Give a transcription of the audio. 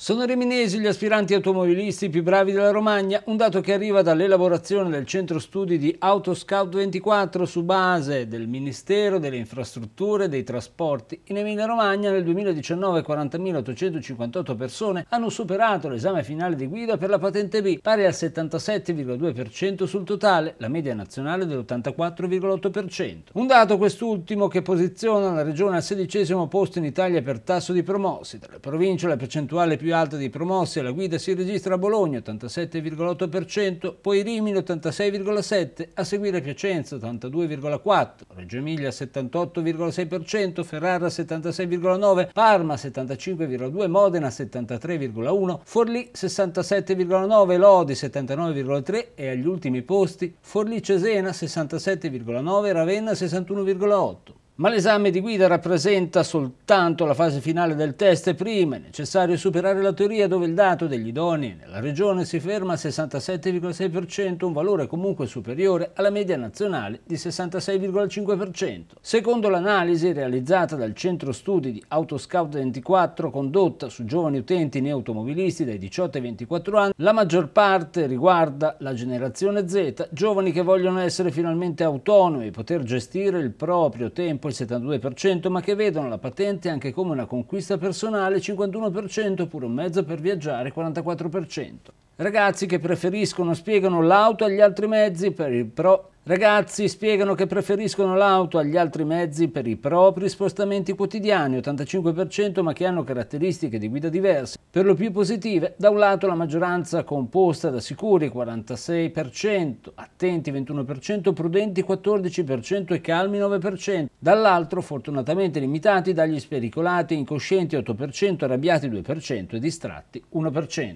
Sono riminesi gli aspiranti automobilisti più bravi della Romagna, un dato che arriva dall'elaborazione del centro studi di Autoscout 24 su base del Ministero delle Infrastrutture e dei Trasporti. In Emilia Romagna nel 2019 40.858 persone hanno superato l'esame finale di guida per la patente B, pari al 77,2% sul totale, la media nazionale dell'84,8%. Un dato quest'ultimo che posiziona la regione al sedicesimo posto in Italia per tasso di promossi, tra le province la percentuale più più alta dei promossi alla guida si registra a Bologna 87,8%, poi Rimini 86,7%, a seguire Piacenza 82,4%, Reggio Emilia 78,6%, Ferrara 76,9%, Parma 75,2%, Modena 73,1%, Forlì 67,9%, Lodi 79,3% e agli ultimi posti Forlì Cesena 67,9%, Ravenna 61,8%. Ma l'esame di guida rappresenta soltanto la fase finale del test e prima è necessario superare la teoria dove il dato degli idoni nella regione si ferma al 67,6%, un valore comunque superiore alla media nazionale di 66,5%. Secondo l'analisi realizzata dal centro studi di Autoscout 24 condotta su giovani utenti né automobilisti dai 18 ai 24 anni, la maggior parte riguarda la generazione Z, giovani che vogliono essere finalmente autonomi, e poter gestire il proprio tempo il 72%, ma che vedono la patente anche come una conquista personale, 51%, oppure un mezzo per viaggiare, 44%. Ragazzi che preferiscono, spiegano l'auto agli altri mezzi per il pro Ragazzi spiegano che preferiscono l'auto agli altri mezzi per i propri spostamenti quotidiani, 85% ma che hanno caratteristiche di guida diverse, per lo più positive. Da un lato la maggioranza composta da sicuri 46%, attenti 21%, prudenti 14% e calmi 9%, dall'altro fortunatamente limitati dagli spericolati, incoscienti 8%, arrabbiati 2% e distratti 1%.